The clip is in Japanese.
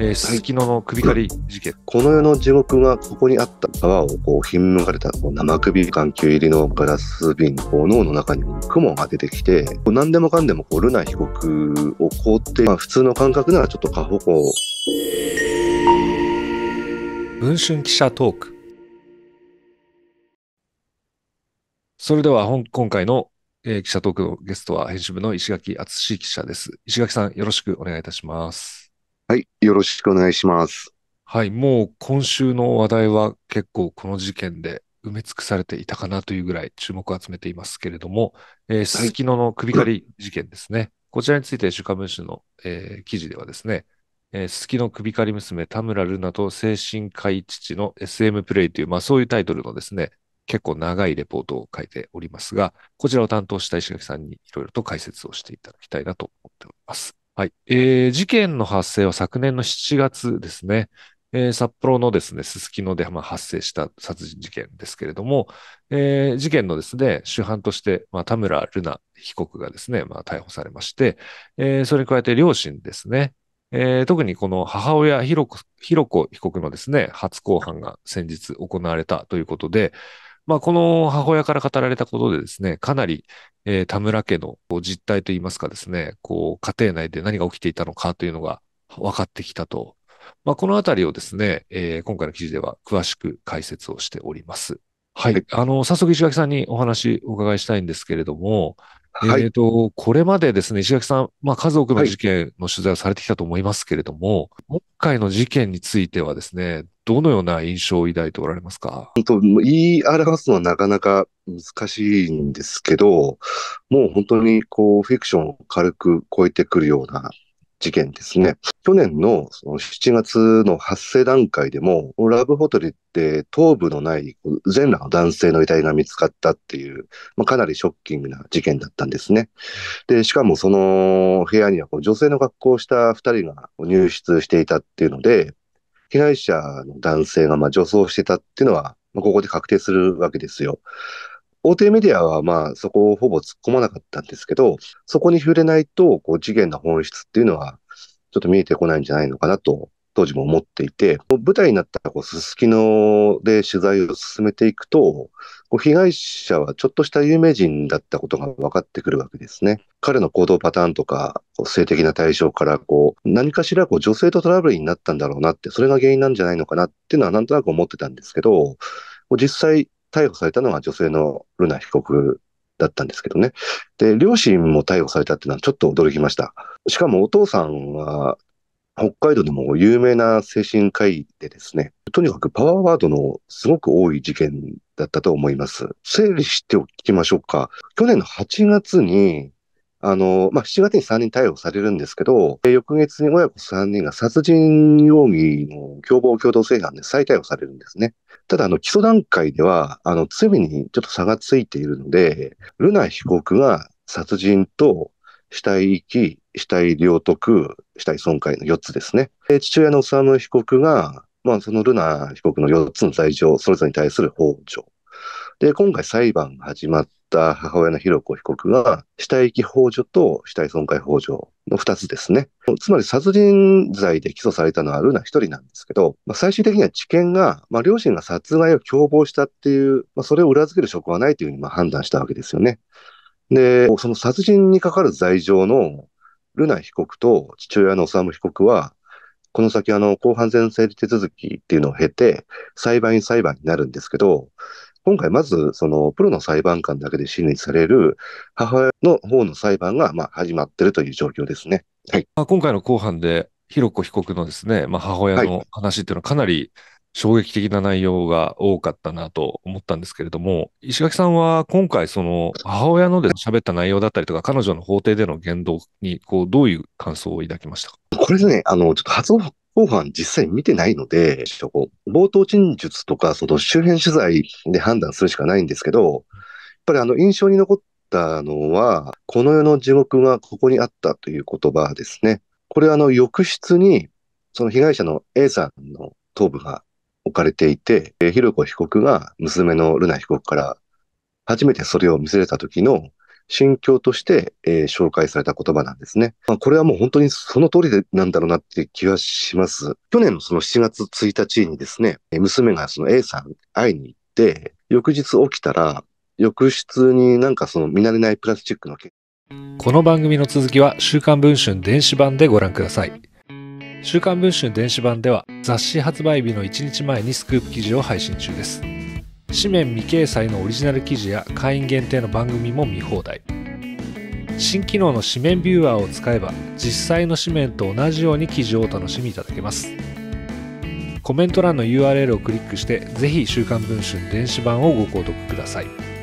えー、すすのの首狩り事件、はい、この世の地獄がここにあった川をこうひんむかれたこう生首眼球入りのガラス瓶こう脳の中に雲が出てきてこう何でもかんでもこうルナ被告を凍って、まあ、普通の感覚ならちょっと過保護文春記者トークそれでは本今回の、えー、記者トークのゲストは編集部の石垣敦史記者です石垣さんよろしくお願いいたしますはい、よろしくお願いします。はい、もう今週の話題は結構この事件で埋め尽くされていたかなというぐらい注目を集めていますけれども、えー、すすきのの首刈り事件ですね。はい、こちらについて週刊文春の、えー、記事ではですね、えー、すすきの首刈り娘田村瑠奈と精神科医父の SM プレイという、まあそういうタイトルのですね、結構長いレポートを書いておりますが、こちらを担当した石垣さんにいろいろと解説をしていただきたいなと思っております。はい。えー、事件の発生は昨年の7月ですね。えー、札幌のですね、すすきので、発生した殺人事件ですけれども、えー、事件のですね、主犯として、まあ、田村瑠奈被告がですね、まあ、逮捕されまして、えー、それに加えて両親ですね、えー、特にこの母親ひろこ、ひろこ被告のですね、初公判が先日行われたということで、まあ、この母親から語られたことでですね、かなり、えー、田村家の実態といいますかですね、こう、家庭内で何が起きていたのかというのが分かってきたと。まあ、このあたりをですね、えー、今回の記事では詳しく解説をしております。はい。はい、あの、早速石垣さんにお話お伺いしたいんですけれども、はい、えっ、ー、と、これまでですね、石垣さん、まあ、数多くの事件の取材をされてきたと思いますけれども、はい、今回の事件についてはですね、どのような印象を抱いておられますか本当、言い表すのはなかなか難しいんですけど、もう本当にこう、フィクションを軽く超えてくるような事件ですね。去年のその7月の発生段階でも、ラブホテルって頭部のない全裸の男性の遺体が見つかったっていう、まあ、かなりショッキングな事件だったんですね。で、しかもその部屋にはこう女性の格好をした2人が入室していたっていうので、被害者の男性がまあ女装してたっていうのは、ここで確定するわけですよ。大手メディアはまあそこをほぼ突っ込まなかったんですけど、そこに触れないと、こう、の本質っていうのはちょっと見えてこないんじゃないのかなと、当時も思っていて、舞台になったこうすすきので取材を進めていくと、こう被害者はちょっとした有名人だったことが分かってくるわけですね。彼の行動パターンとか、性的な対象からこう何かしらこう女性とトラブルになったんだろうなって、それが原因なんじゃないのかなっていうのはなんとなく思ってたんですけど、実際逮捕されたのは女性のルナ被告だったんですけどね。で、両親も逮捕されたっていうのはちょっと驚きました。しかもお父さんは、北海道でも有名な精神科医でですね、とにかくパワーワードのすごく多い事件だったと思います。整理しておきましょうか。去年の8月に、あの、まあ、7月に3人逮捕されるんですけど、翌月に親子3人が殺人容疑の共謀共同正犯で再逮捕されるんですね。ただ、あの、基礎段階では、あの、罪にちょっと差がついているので、ルナ被告が殺人と死体遺棄、死体領得、死体損壊の4つですね。父親の修被告が、まあ、そのルナ被告の4つの罪状、それぞれに対する法丁。で、今回裁判が始まった母親の浩子被告が、死体遺棄法助と死体損壊法助の二つですね。つまり殺人罪で起訴されたのはルナ一人なんですけど、まあ、最終的には知見が、まあ、両親が殺害を共謀したっていう、まあ、それを裏付ける証拠はないというふうにま判断したわけですよね。で、その殺人にかかる罪状のルナ被告と父親の修被告は、この先、あの、公判前整理手続きっていうのを経て、裁判員裁判になるんですけど、今回まず、その、プロの裁判官だけで審理される母親の方の裁判が、まあ、始まってるという状況ですね。はい。今回の公判で、ひろこ被告のですね、まあ、母親の話っていうのはかなり衝撃的な内容が多かったなと思ったんですけれども、石垣さんは今回その母親ので喋った内容だったりとか、彼女の法廷での言動に、こう、どういう感想を抱きましたかこれですね、あの、ちょっと初後半実際見てないので、ちょっと冒頭陳述とか、その周辺取材で判断するしかないんですけど、やっぱりあの印象に残ったのは、この世の地獄がここにあったという言葉ですね。これはあの浴室に、その被害者の A さんの頭部が置かれていて、ひろこ被告が娘のルナ被告から初めてそれを見せれた時の心境として、えー、紹介された言葉なんですね。まあ、これはもう本当にその通りでなんだろうなっていう気はします。去年のその7月1日にですね、娘がその A さん会いに行って、翌日起きたら、浴室になんかその見慣れないプラスチックのこの番組の続きは週刊文春電子版でご覧ください。週刊文春電子版では雑誌発売日の1日前にスクープ記事を配信中です。紙面未掲載のオリジナル記事や会員限定の番組も見放題新機能の紙面ビューアーを使えば実際の紙面と同じように記事をお楽しみいただけますコメント欄の URL をクリックしてぜひ「週刊文春」電子版をご購読ください